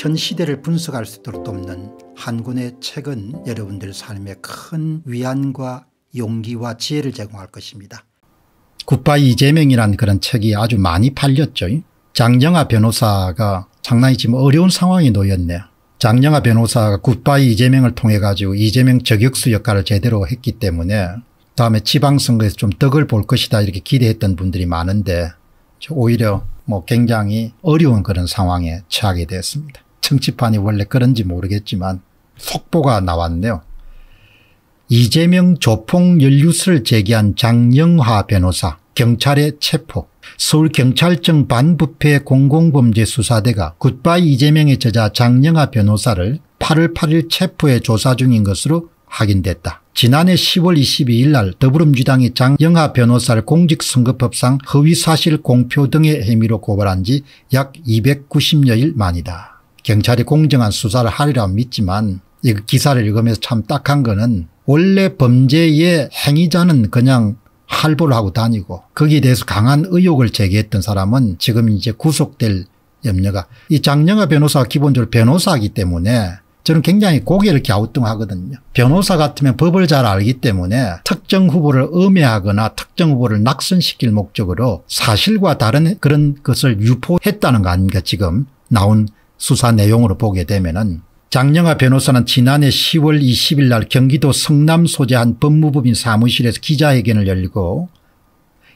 현 시대를 분석할 수 있도록 돕는 한 권의 책은 여러분들 삶에 큰 위안과 용기와 지혜를 제공할 것입니다. 굿바이 이재명이란 그런 책이 아주 많이 팔렸죠. 장정아 변호사가 상당히 지금 어려운 상황에 놓였네요. 장영아 변호사가 굿바이 이재명을 통해 가지고 이재명 저격수 역할을 제대로 했기 때문에 다음에 지방선거에서 좀 덕을 볼 것이다 이렇게 기대했던 분들이 많은데 오히려 뭐 굉장히 어려운 그런 상황에 처하게 되었습니다. 청취판이 원래 그런지 모르겠지만 속보가 나왔네요. 이재명 조폭 연루설 제기한 장영하 변호사 경찰의 체포 서울경찰청 반부패 공공범죄수사대가 굿바이 이재명의 저자 장영하 변호사를 8월 8일 체포해 조사 중인 것으로 확인됐다. 지난해 10월 22일 날 더불어민주당이 장영하 변호사를 공직선거법상 허위사실 공표 등의 혐의로 고발한 지 약 290여일 만이다. 경찰이 공정한 수사를 하리라 믿지만 이 기사를 읽으면서 참 딱한 거는 원래 범죄의 행위자는 그냥 할부를 하고 다니고 거기에 대해서 강한 의혹을 제기했던 사람은 지금 이제 구속될 염려가 이 장영아 변호사가 기본적으로 변호사이기 때문에 저는 굉장히 고개를 갸우뚱하거든요. 변호사 같으면 법을 잘 알기 때문에 특정 후보를 음해하거나 특정 후보를 낙선시킬 목적으로 사실과 다른 그런 것을 유포했다는 거 아닙니까 지금 나온 수사 내용으로 보게 되면은 장영아 변호사는 지난해 10월 20일 날 경기도 성남 소재 한 법무법인 사무실에서 기자회견을 열리고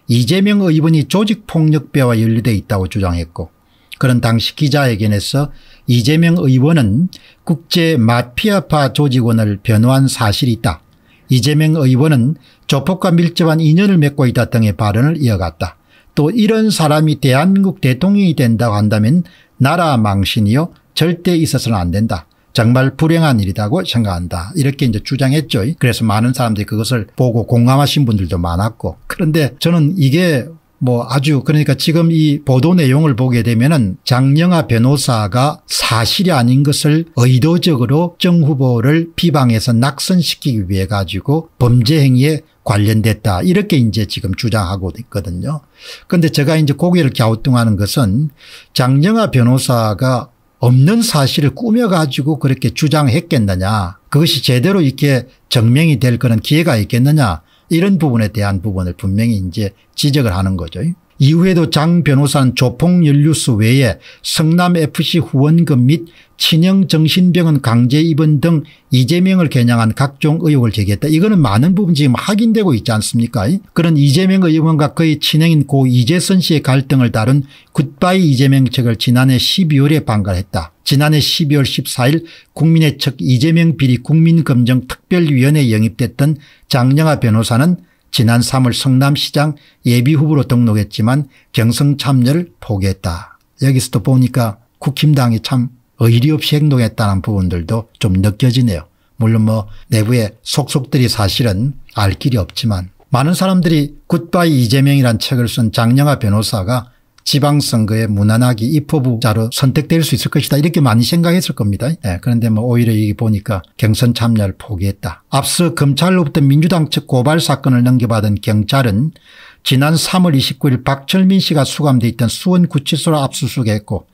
이재명 의원이 조직폭력배와 연루되어 있다고 주장했고 그런 당시 기자회견에서 이재명 의원은 국제 마피아파 조직원을 변호한 사실이 있다. 이재명 의원은 조폭과 밀접한 인연을 맺고 있다 등의 발언을 이어갔다. 또 이런 사람이 대한민국 대통령이 된다고 한다면 나라 망신이요 절대 있어서는 안 된다. 정말 불행한 일이라고 생각한다. 이렇게 이제 주장했죠. 그래서 많은 사람들이 그것을 보고 공감하신 분들도 많았고 그런데 저는 이게 뭐 아주 그러니까 지금 이 보도 내용을 보게 되면은 장영아 변호사가 사실이 아닌 것을 의도적으로 정 후보를 비방해서 낙선시키기 위해 가지고 범죄 행위에 관련됐다 이렇게 이제 지금 주장하고 있거든요. 그런데 제가 이제 고개를 갸우뚱하는 것은 장영아 변호사가 없는 사실을 꾸며가지고 그렇게 주장했겠느냐 그것이 제대로 이렇게 증명이 될 그런 기회가 있겠느냐 이런 부분에 대한 부분을 분명히 이제 지적을 하는 거죠. 이후에도 장 변호사는 조폭연류수 외에 성남FC 후원금 및 친형 정신병원 강제 입원 등 이재명을 겨냥한 각종 의혹을 제기했다. 이거는 많은 부분 지금 확인되고 있지 않습니까? 그런 이재명 의원과 그의 친형인 고 이재선 씨의 갈등을 다룬 굿바이 이재명 책을 지난해 12월에 방관했다. 지난해 12월 14일 국민의 측 이재명 비리 국민검증특별위원회에 영입됐던 장영아 변호사는 지난 3월 성남시장 예비후보로 등록했지만 경선 참여를 포기했다. 여기서도 보니까 국힘당이 참 의리 없이 행동했다는 부분들도 좀 느껴지네요. 물론 뭐 내부의 속속들이 사실은 알 길이 없지만 많은 사람들이 굿바이 이재명이란 책을 쓴 장영하 변호사가 지방선거에 무난하게 입후보자로 선택될 수 있을 것이다 이렇게 많이 생각했을 겁니다. 네, 그런데 뭐 오히려 이게 보니까 경선 참여를 포기했다. 앞서 검찰로부터 민주당 측 고발 사건을 넘겨받은 경찰은 지난 3월 29일 박철민 씨가 수감돼 있던 수원구치소로 압수수색했고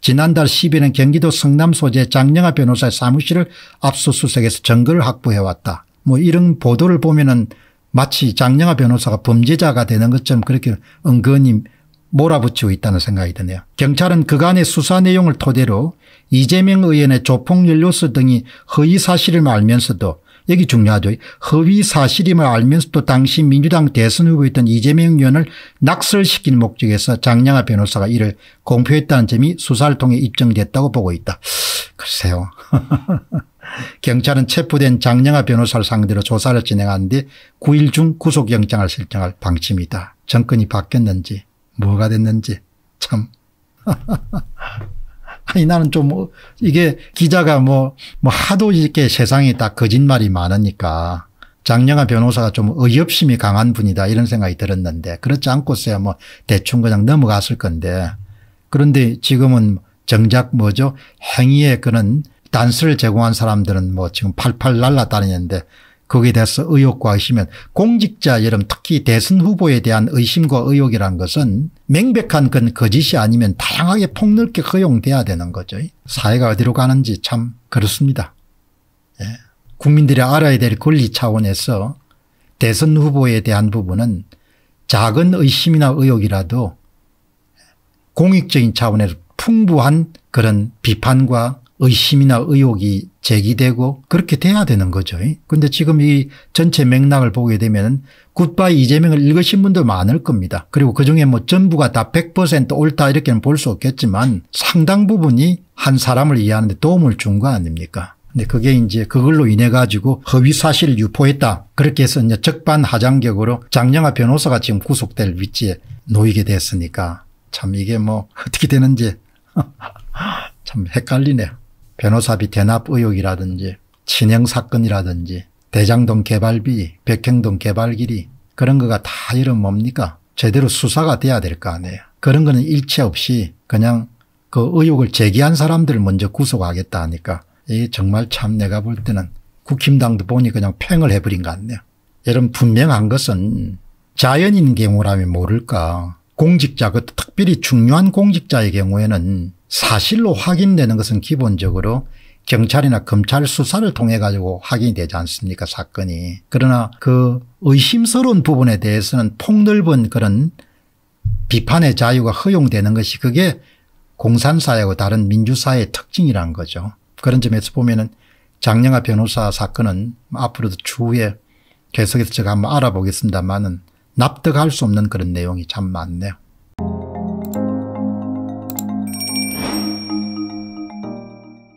지난달 10일은 경기도 성남 소재 장영아 변호사의 사무실을 압수수색해서 증거를 확보해왔다. 뭐 이런 보도를 보면은 마치 장영아 변호사가 범죄자가 되는 것처럼 그렇게 은근히 몰아붙이고 있다는 생각이 드네요. 경찰은 그간의 수사 내용을 토대로 이재명 의원의 조폭연료수 등이 허위사실임을 알면서도 여기 중요하죠. 허위사실임을 알면서도 당시 민주당 대선 후보였던 이재명 의원을 낙설시키는 목적에서 장량아 변호사가 이를 공표했다는 점이 수사를 통해 입증됐다고 보고 있다. 글쎄요. 경찰은 체포된 장량아 변호사를 상대로 조사를 진행하는데 9일 중 구속영장을 실정할 방침이다. 정권이 바뀌었는지 뭐가 됐는지 참. 아니 나는 좀 뭐, 이게 기자가 뭐뭐 뭐 하도 이렇게 세상이 다 거짓말이 많으니까 장영아 변호사가 좀 의협심이 강한 분이다 이런 생각이 들었는데 그렇지 않고서야 뭐 대충 그냥 넘어갔을 건데 그런데 지금은 정작 뭐죠 행위에 그런 단서를 제공한 사람들은 뭐 지금 팔팔 날라다니는데 거기에 대해서 의혹과 의심은 공직자 여러분 특히 대선 후보에 대한 의심과 의혹이란 것은 명백한 건 거짓이 아니면 다양하게 폭넓게 허용돼야 되는 거죠. 사회가 어디로 가는지 참 그렇습니다. 예. 국민들이 알아야 될 권리 차원에서 대선 후보에 대한 부분은 작은 의심이나 의혹이라도 공익적인 차원에서 풍부한 그런 비판과 의심이나 의혹이 제기되고 그렇게 돼야 되는 거죠. 그런데 지금 이 전체 맥락을 보게 되면 굿바이 이재명을 읽으신 분들 많을 겁니다. 그리고 그중에 뭐 전부가 다 100% 옳다 이렇게는 볼 수 없겠지만 상당 부분이 한 사람을 이해하는 데 도움을 준 거 아닙니까 근데 그게 이제 그걸로 인해 가지고 허위 사실 유포했다. 그렇게 해서 이제 적반하장격으로 장영아 변호사가 지금 구속될 위치에 놓이게 됐으니까 참 이게 뭐 어떻게 되는지 참 헷갈리네요. 변호사비 대납 의혹이라든지 친형 사건이라든지 대장동 개발비, 백행동 개발길이 그런 거가 다 이런 뭡니까? 제대로 수사가 돼야 될 거 아니에요. 그런 거는 일체 없이 그냥 그 의혹을 제기한 사람들을 먼저 구속하겠다 하니까 이 정말 참 내가 볼 때는 국힘당도 보니 그냥 팽을 해버린 것 같네요. 여러분 분명한 것은 자연인 경우라면 모를까 공직자 그 특별히 중요한 공직자의 경우에는 사실로 확인되는 것은 기본적으로 경찰이나 검찰 수사를 통해 가지고 확인이 되지 않습니까 사건이. 그러나 그 의심스러운 부분에 대해서는 폭넓은 그런 비판의 자유가 허용되는 것이 그게 공산사회하고 다른 민주사회의 특징이란 거죠. 그런 점에서 보면은 장영아 변호사 사건은 앞으로도 추후에 계속해서 제가 한번 알아보겠습니다만은 납득할 수 없는 그런 내용이 참 많네요.